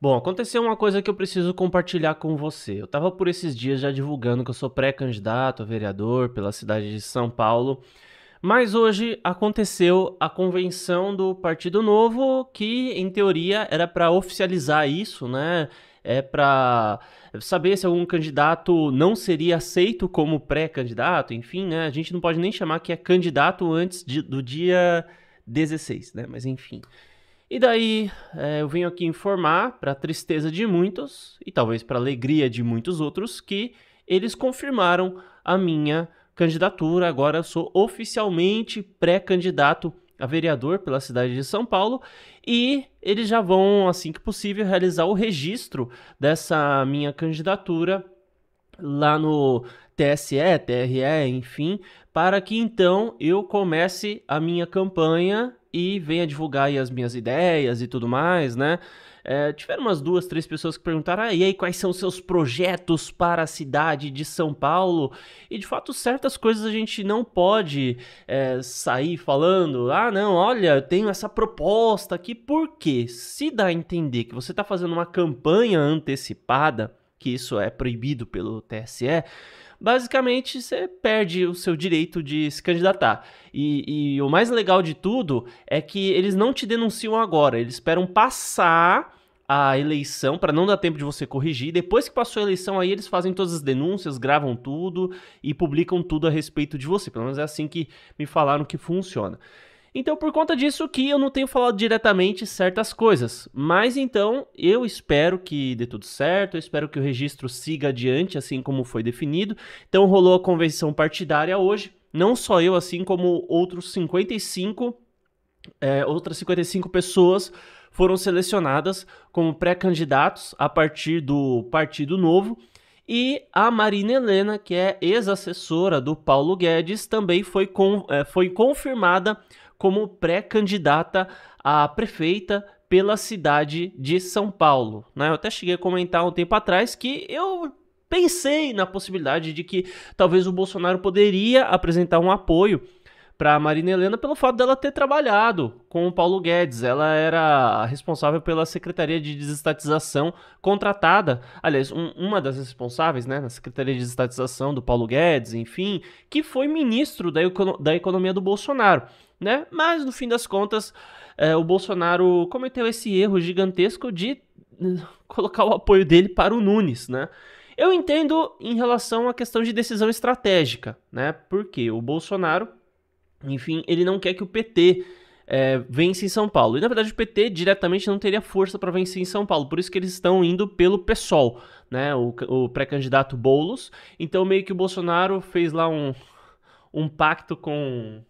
Bom, aconteceu uma coisa que eu preciso compartilhar com você. Eu estava por esses dias já divulgando que eu sou pré-candidato a vereador pela cidade de São Paulo, mas hoje aconteceu a convenção do Partido Novo, que em teoria era para oficializar isso, né? É para saber se algum candidato não seria aceito como pré-candidato, enfim, né? A gente não pode nem chamar que é candidato antes de, do dia 16, né? Mas enfim. E daí é, eu venho aqui informar, para tristeza de muitos, e talvez para alegria de muitos outros, que eles confirmaram a minha candidatura. Agora eu sou oficialmente pré-candidato a vereador pela cidade de São Paulo e eles já vão, assim que possível, realizar o registro dessa minha candidatura lá no TSE, TRE, enfim, para que então eu comece a minha campanha e venha divulgar as minhas ideias e tudo mais, né? É, tiveram umas duas, três pessoas que perguntaram: ah, e aí, quais são seus projetos para a cidade de São Paulo? E de fato, certas coisas a gente não pode é, sair falando: ah, não, olha, eu tenho essa proposta aqui, porque se dá a entender que você está fazendo uma campanha antecipada, que isso é proibido pelo TSE, basicamente você perde o seu direito de se candidatar. E, e, o mais legal de tudo é que eles não te denunciam agora, eles esperam passar a eleição para não dar tempo de você corrigir. Depois que passou a eleição, aí eles fazem todas as denúncias, gravam tudo e publicam tudo a respeito de você. Pelo menos é assim que me falaram que funciona. Então, por conta disso que eu não tenho falado diretamente certas coisas. Mas então, eu espero que dê tudo certo, eu espero que o registro siga adiante, assim como foi definido. Então, rolou a convenção partidária hoje. Não só eu, assim como outros 55, é, outras 55 pessoas foram selecionadas como pré-candidatos a partir do Partido Novo. E a Marina Helena, que é ex-assessora do Paulo Guedes, também foi, com, é, foi confirmada como pré-candidata a prefeita pela cidade de São Paulo. Né? Eu até cheguei a comentar um tempo atrás que eu pensei na possibilidade de que talvez o Bolsonaro poderia apresentar um apoio para Marina Helena pelo fato dela ter trabalhado com o Paulo Guedes. Ela era responsável pela Secretaria de Desestatização contratada. Aliás, um, uma das responsáveis, né, na Secretaria de Desestatização do Paulo Guedes, enfim, que foi ministro da, da Economia do Bolsonaro né? Mas no fim das contas, é, o Bolsonaro cometeu esse erro gigantesco de colocar o apoio dele para o Nunes, né? Eu entendo em relação à questão de decisão estratégica, né? Porque o Bolsonaro, enfim, ele não quer que o PT é, vence em São Paulo. E na verdade o PT diretamente não teria força para vencer em São Paulo, por isso que eles estão indo pelo PSOL, né? O, o pré-candidato Boulos. Então meio que o Bolsonaro fez lá um, um pacto com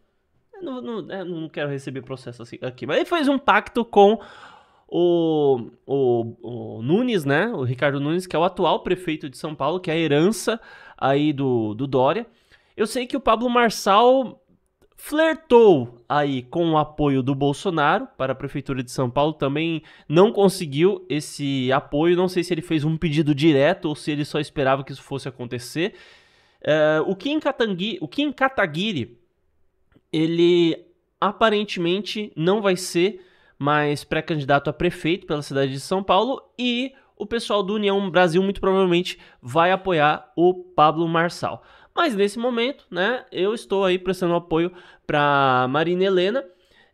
eu não, não, eu é, não quero receber processo assim, aqui. Mas ele fez um pacto com o, o, o, Nunes, né? O Ricardo Nunes, que é o atual prefeito de São Paulo, que é a herança aí do, do Dória. Eu sei que o Pablo Marçal flertou aí com o apoio do Bolsonaro para a prefeitura de São Paulo, também não conseguiu esse apoio. Não sei se ele fez um pedido direto ou se ele só esperava que isso fosse acontecer. Uh, o Kim Katangui, o Kim Kataguiri ele aparentemente não vai ser mais pré-candidato a prefeito pela cidade de São Paulo e o pessoal do União Brasil muito provavelmente vai apoiar o Pablo Marçal. Mas nesse momento, né, eu estou aí prestando apoio para Marina Helena.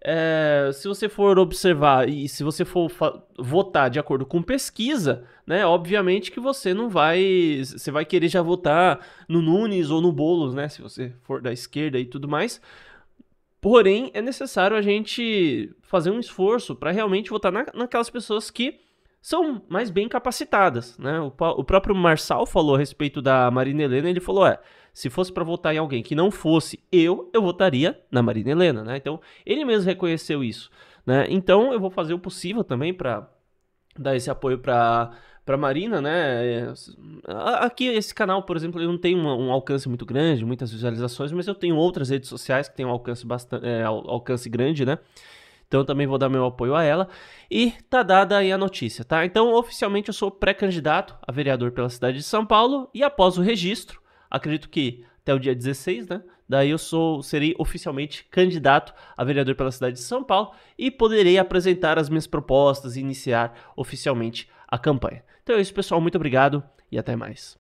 É, se você for observar e se você for votar de acordo com pesquisa, né, obviamente que você não vai, você vai querer já votar no Nunes ou no Bolos, né, se você for da esquerda e tudo mais. Porém, é necessário a gente fazer um esforço para realmente votar na, naquelas pessoas que são mais bem capacitadas, né? O, o, próprio Marçal falou a respeito da Marina Helena, ele falou, é, se fosse para votar em alguém que não fosse eu, eu votaria na Marina Helena, né? Então, ele mesmo reconheceu isso, né? Então, eu vou fazer o possível também para dar esse apoio para para Marina, né? É, aqui esse canal, por exemplo, ele não tem um, um, alcance muito grande, muitas visualizações, mas eu tenho outras redes sociais que têm um alcance bastante, é, alcance grande, né? Então também vou dar meu apoio a ela. E tá dada aí a notícia, tá? Então, oficialmente eu sou pré-candidato a vereador pela cidade de São Paulo e após o registro, acredito que até o dia 16, né? Daí eu sou, serei oficialmente candidato a vereador pela cidade de São Paulo e poderei apresentar as minhas propostas e iniciar oficialmente a campanha. Então é isso, pessoal. Muito obrigado e até mais.